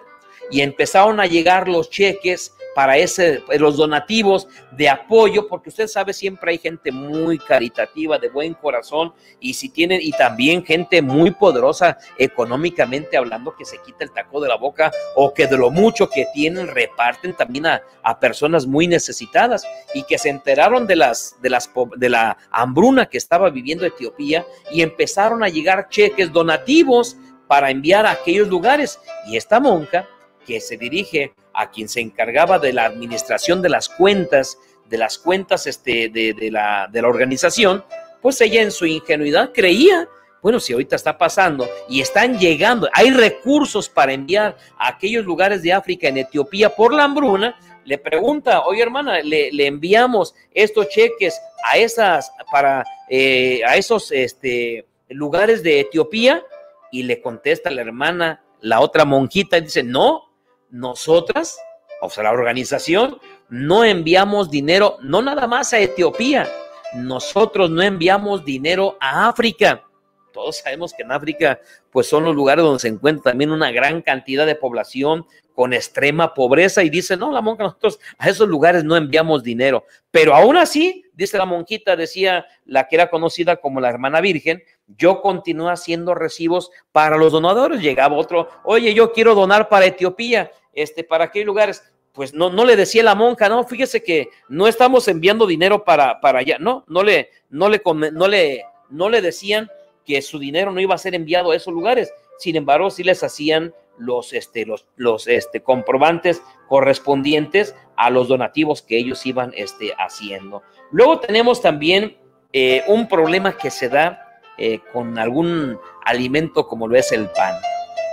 y empezaron a llegar los cheques para ese, eh, los donativos de apoyo, porque usted sabe, siempre hay gente muy caritativa, de buen corazón, y si tienen, y también gente muy poderosa económicamente hablando, que se quita el taco de la boca, o que de lo mucho que tienen, reparten también a, personas muy necesitadas, y que se enteraron de las, de las de la hambruna que estaba viviendo Etiopía, y empezaron a llegar cheques donativos para enviar a aquellos lugares. Y esta monja que se dirige a quien se encargaba de la administración de las cuentas, de las cuentas este, de, de, la, de la organización, pues ella en su ingenuidad creía bueno, si ahorita está pasando y están llegando, hay recursos para enviar a aquellos lugares de África en Etiopía por la hambruna, le pregunta, oye hermana, le, enviamos estos cheques a esas, para, eh, a esos este, lugares de Etiopía y le contesta la hermana, la otra monjita, y dice, no, nosotras, o sea, la organización, no enviamos dinero, no nada más a Etiopía, nosotros no enviamos dinero a África. Todos sabemos que en África, pues son los lugares donde se encuentra también una gran cantidad de población con extrema pobreza y dice, no, la monja, nosotros a esos lugares no enviamos dinero. Pero aún así, dice la monjita, decía la que era conocida como la hermana virgen, yo continúo haciendo recibos para los donadores. Llegaba otro, oye, yo quiero donar para Etiopía este, para qué lugares. Pues no, no le decía la monja, no, fíjese que no estamos enviando dinero para, para allá, no, no le, no le, no le, no le decían que su dinero no iba a ser enviado a esos lugares. Sin embargo, sí les hacían los, este, los, los este, comprobantes correspondientes a los donativos que ellos iban este, haciendo. Luego tenemos también eh, un problema que se da eh, con algún alimento como lo es el pan.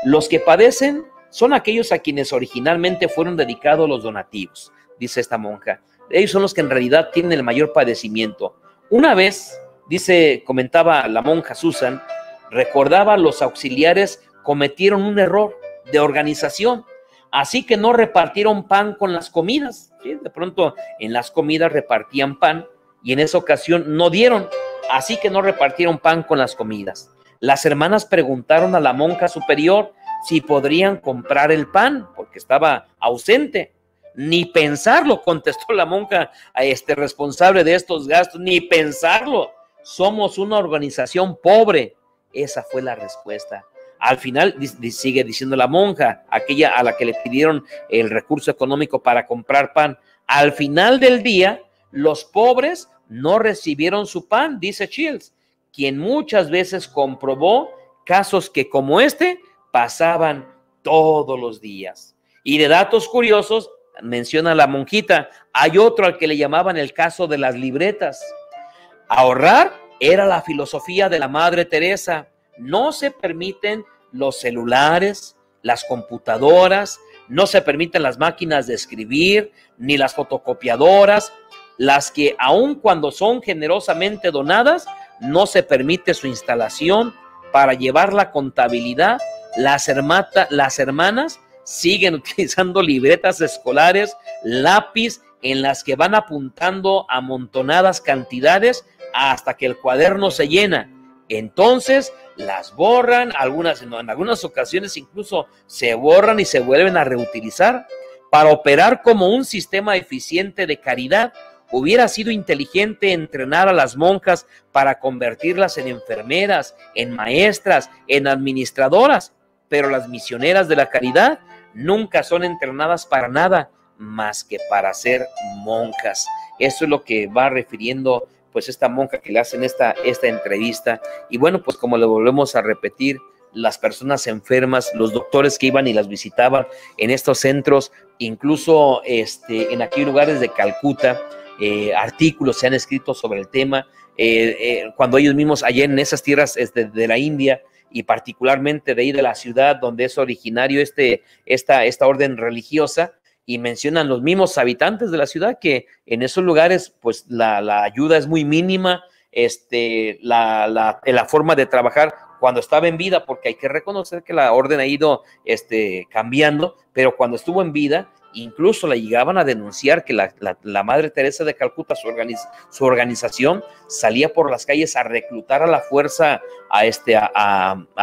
Los que padecen son aquellos a quienes originalmente fueron dedicados los donativos, dice esta monja. Ellos son los que en realidad tienen el mayor padecimiento. Una vez, dice, comentaba la monja Susan, recordaba los auxiliares cometieron un error de organización, así que no repartieron pan con las comidas. De pronto en las comidas repartían pan y en esa ocasión no dieron, así que no repartieron pan con las comidas. Las hermanas preguntaron a la monja superior si podrían comprar el pan, porque estaba ausente. Ni pensarlo, contestó la monja a este responsable de estos gastos, ni pensarlo. Somos una organización pobre. Esa fue la respuesta. Al final sigue diciendo la monja, aquella a la que le pidieron el recurso económico para comprar pan. Al final del día, los pobres no recibieron su pan, dice Chills quien muchas veces comprobó casos que como este pasaban todos los días. Y de datos curiosos, menciona la monjita, hay otro al que le llamaban el caso de las libretas. Ahorrar era la filosofía de la Madre Teresa. No se permiten los celulares, las computadoras, no se permiten las máquinas de escribir, ni las fotocopiadoras, las que aun cuando son generosamente donadas, no se permite su instalación para llevar la contabilidad las, las hermanas siguen utilizando libretas escolares, lápiz, en las que van apuntando amontonadas cantidades hasta que el cuaderno se llena. Entonces las borran, algunas, en algunas ocasiones incluso se borran y se vuelven a reutilizar. Para operar como un sistema eficiente de caridad, hubiera sido inteligente entrenar a las monjas para convertirlas en enfermeras, en maestras, en administradoras, pero las misioneras de la caridad nunca son entrenadas para nada más que para ser monjas. Eso es lo que va refiriendo pues esta monja que le hacen esta, esta entrevista. Y bueno, pues como le volvemos a repetir, las personas enfermas, los doctores que iban y las visitaban en estos centros, incluso este, en aquí lugares de Calcuta, eh, artículos se han escrito sobre el tema, eh, eh, cuando ellos mismos allá en esas tierras este, de la India, y particularmente de ahí de la ciudad donde es originario este, esta, esta orden religiosa, y mencionan los mismos habitantes de la ciudad que en esos lugares pues la, ayuda es muy mínima, este, la, forma de trabajar cuando estaba en vida, porque hay que reconocer que la orden ha ido este, cambiando, pero cuando estuvo en vida incluso la llegaban a denunciar que la, Madre Teresa de Calcuta, su, su, organización, salía por las calles a reclutar a la fuerza a, este,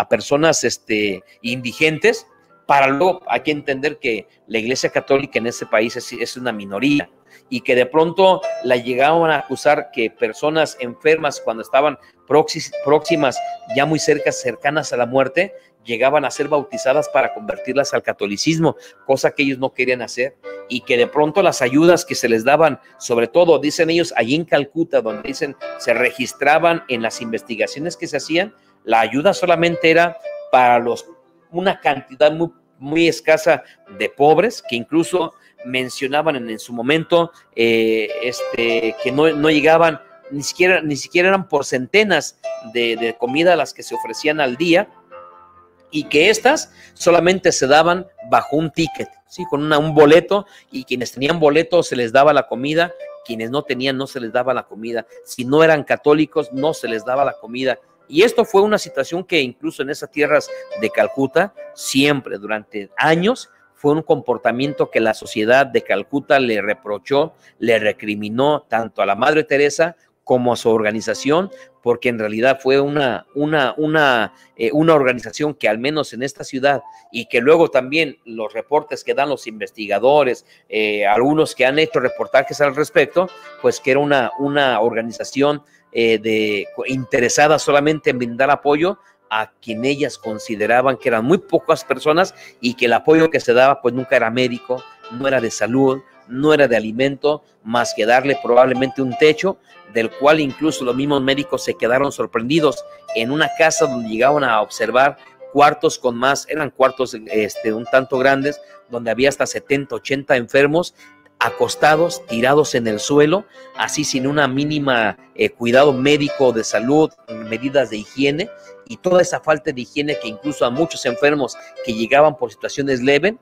personas este, indigentes, para luego hay que entender que la Iglesia Católica en ese país es, una minoría y que de pronto la llegaban a acusar que personas enfermas cuando estaban próximas, ya muy cerca, cercanas a la muerte, llegaban a ser bautizadas para convertirlas al catolicismo, cosa que ellos no querían hacer, y que de pronto las ayudas que se les daban, sobre todo, dicen ellos, allí en Calcuta, donde dicen, se registraban en las investigaciones que se hacían, la ayuda solamente era para los, una cantidad muy, escasa de pobres, que incluso mencionaban en, su momento eh, este, que no, llegaban ni siquiera, ni siquiera eran por centenas de, de comida las que se ofrecían al día, y que estas solamente se daban bajo un ticket, ¿sí? con un boleto y quienes tenían boleto se les daba la comida, quienes no tenían no se les daba la comida, si no eran católicos no se les daba la comida. Y esto fue una situación que incluso en esas tierras de Calcuta, siempre durante años, fue un comportamiento que la sociedad de Calcuta le reprochó, le recriminó tanto a la Madre Teresa como a su organización, porque en realidad fue una, una, una, eh, una organización que al menos en esta ciudad y que luego también los reportes que dan los investigadores, eh, algunos que han hecho reportajes al respecto, pues que era una, una organización eh, de, interesada solamente en brindar apoyo a quien ellas consideraban que eran muy pocas personas y que el apoyo que se daba pues nunca era médico, no era de salud, no era de alimento más que darle probablemente un techo, del cual incluso los mismos médicos se quedaron sorprendidos en una casa donde llegaban a observar cuartos con más, eran cuartos este, un tanto grandes, donde había hasta 70, 80 enfermos acostados, tirados en el suelo, así sin una mínima eh, cuidado médico de salud, medidas de higiene y toda esa falta de higiene que incluso a muchos enfermos que llegaban por situaciones leves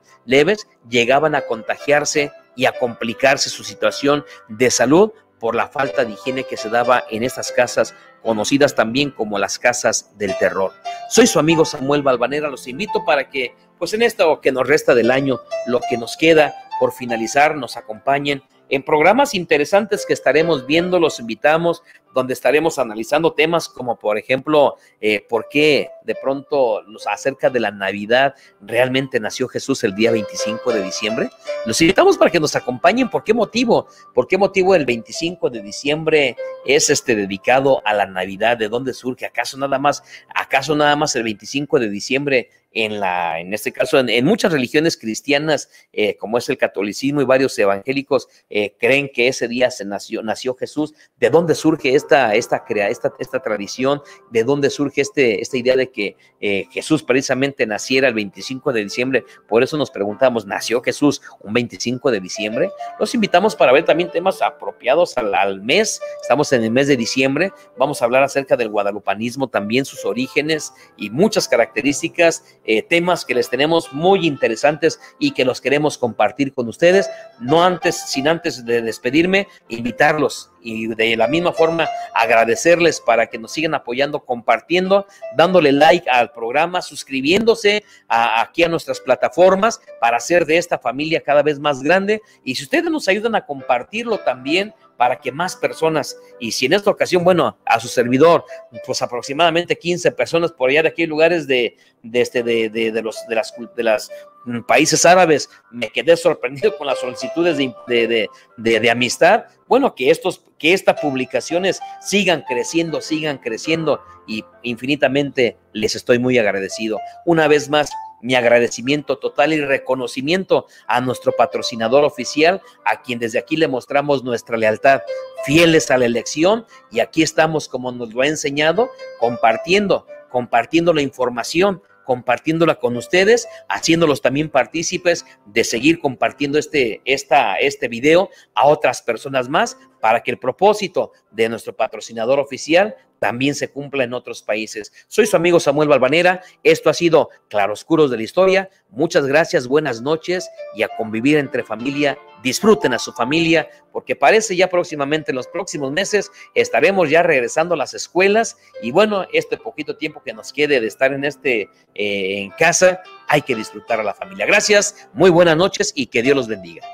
llegaban a contagiarse y a complicarse su situación de salud por la falta de higiene que se daba en estas casas, conocidas también como las casas del terror. Soy su amigo Samuel Balvanera, los invito para que, pues en esto que nos resta del año, lo que nos queda por finalizar, nos acompañen en programas interesantes que estaremos viendo, los invitamos donde estaremos analizando temas como, por ejemplo, eh, por qué de pronto nos acerca de la Navidad realmente nació Jesús el día 25 de diciembre. Los invitamos para que nos acompañen. ¿Por qué motivo? ¿Por qué motivo el 25 de diciembre es este dedicado a la Navidad? ¿De dónde surge? ¿Acaso nada más? ¿Acaso nada más el 25 de diciembre en la, en este caso, en, muchas religiones cristianas, eh, como es el catolicismo y varios evangélicos, eh, creen que ese día se nació, nació Jesús? ¿De dónde surge? esta, esta, esta, esta tradición, de dónde surge este, esta idea de que eh, Jesús precisamente naciera el 25 de diciembre. Por eso nos preguntamos, ¿nació Jesús un 25 de diciembre? Los invitamos para ver también temas apropiados al, al mes. Estamos en el mes de diciembre. Vamos a hablar acerca del guadalupanismo también, sus orígenes y muchas características, eh, temas que les tenemos muy interesantes y que los queremos compartir con ustedes. No antes, sin antes de despedirme, invitarlos y de la misma forma agradecerles para que nos sigan apoyando, compartiendo, dándole like al programa, suscribiéndose aquí a nuestras plataformas para hacer de esta familia cada vez más grande. Y si ustedes nos ayudan a compartirlo también, para que más personas, y si en esta ocasión, bueno, a su servidor, pues aproximadamente 15 personas por allá de aquí, lugares de, de, este, de, los, las, de las mm, países árabes, me quedé sorprendido con las solicitudes de, de, amistad. Bueno, que estos, que estas publicaciones sigan creciendo, sigan creciendo y infinitamente les estoy muy agradecido. Una vez más, mi agradecimiento total y reconocimiento a nuestro patrocinador oficial, a quien desde aquí le mostramos nuestra lealtad, fieles a la elección y aquí estamos como nos lo ha enseñado, compartiendo, compartiendo la información, compartiéndola con ustedes, haciéndolos también partícipes de seguir compartiendo este, esta, este video a otras personas más para que el propósito de nuestro patrocinador oficial también se cumpla en otros países. Soy su amigo Samuel Balvanera. Esto ha sido Claroscuros de la Historia. Muchas gracias, buenas noches y a convivir entre familia. Disfruten a su familia porque parece ya próximamente, en los próximos meses, estaremos ya regresando a las escuelas y bueno, este poquito tiempo que nos quede de estar en este, eh, en casa, hay que disfrutar a la familia. Gracias, muy buenas noches y que Dios los bendiga.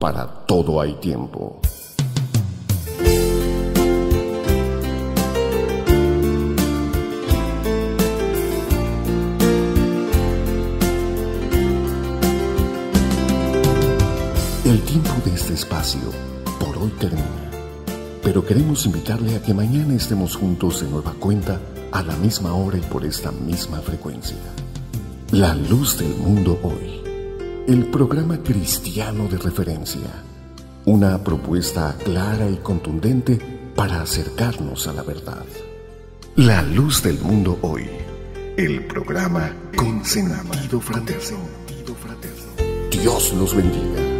Para todo hay tiempo. El tiempo de este espacio por hoy termina, pero queremos invitarle a que mañana estemos juntos de nueva cuenta a la misma hora y por esta misma frecuencia. La luz del mundo hoy el programa cristiano de referencia, una propuesta clara y contundente para acercarnos a la verdad. La luz del mundo hoy, el programa con sentido fraterno. Dios los bendiga.